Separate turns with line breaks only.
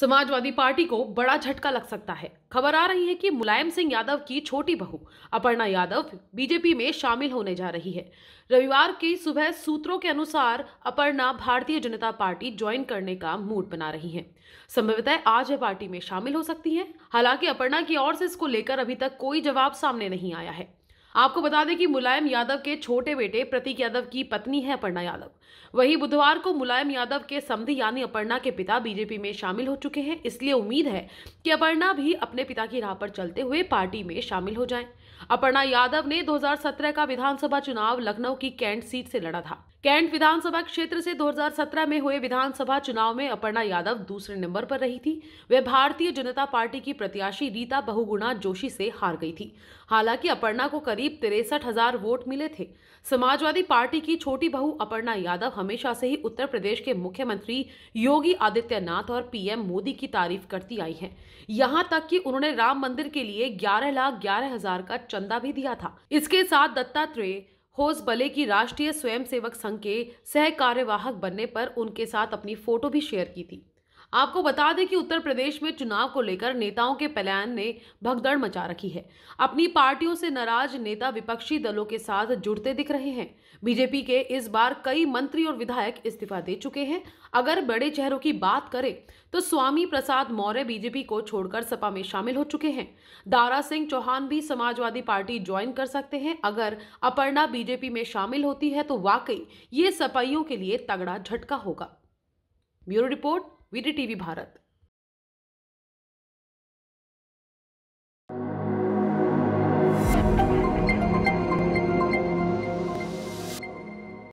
Samajwadi party को बड़ा झटका लग सकता है खबर आ रही है कि मुलायम सिंह यादव की छोटी बहू अपर्णा यादव बीजेपी में शामिल होने जा रही है रविवार की सुबह सूत्रों के अनुसार अपर्णा भारतीय जनता पार्टी ज्वाइन करने का मूड बना रही हैं संभवतः आज वह पार्टी में शामिल हो सकती है हालांकि अपर्णा की ओर से इसको लेकर अभी तक कोई जवाब सामने नहीं आया है आपको बता दें कि मुलायम यादव के छोटे बेटे प्रतीक यादव की पत्नी है अपर्णा यादव वही बुधवार को मुलायम यादव के समधि यानी अपर्णा के पिता बीजेपी में शामिल हो चुके हैं इसलिए उम्मीद है कि अपर्णा भी अपने पिता की राह पर चलते हुए पार्टी में शामिल हो जाएं। अपर्णा यादव ने 2017 का विधानसभा चुनाव लखनऊ की कैंट सीट से लड़ा था कैंट विधानसभा क्षेत्र से 2017 में हुए विधानसभा चुनाव में अपर्णा यादव दूसरे नंबर पर रही थी वे भारतीय जनता पार्टी की प्रत्याशी रीता बहुगुणा जोशी से हार गई थी हालांकि अपर्णा को करीब तिरसठ हजार वोट मिले थे समाजवादी पार्टी की छोटी बहू अपर्णा यादव हमेशा से ही उत्तर प्रदेश के मुख्यमंत्री योगी आदित्यनाथ और पीएम मोदी की तारीफ करती आई हैं यहां तक कि उन्होंने राम मंदिर के लिए ग्यारह लाख ग्यारह हजार का चंदा भी दिया था इसके साथ दत्तात्रेय होसबले की राष्ट्रीय स्वयंसेवक संघ के सह कार्यवाहक बनने पर उनके साथ अपनी फ़ोटो भी शेयर की थी आपको बता दें कि उत्तर प्रदेश में चुनाव को लेकर नेताओं के पलायन ने भगदड़ मचा रखी है अपनी पार्टियों से नाराज नेता विपक्षी दलों के साथ जुड़ते दिख रहे हैं बीजेपी के इस बार कई मंत्री और विधायक इस्तीफा दे चुके हैं अगर बड़े चेहरों की बात करें तो स्वामी प्रसाद मौर्य बीजेपी को छोड़कर सपा में शामिल हो चुके हैं दारा सिंह चौहान भी समाजवादी पार्टी ज्वाइन कर सकते हैं अगर अपर्णा बीजेपी में शामिल होती है तो वाकई ये सपाइयों के लिए तगड़ा झटका होगा bureau report VD TV Bharat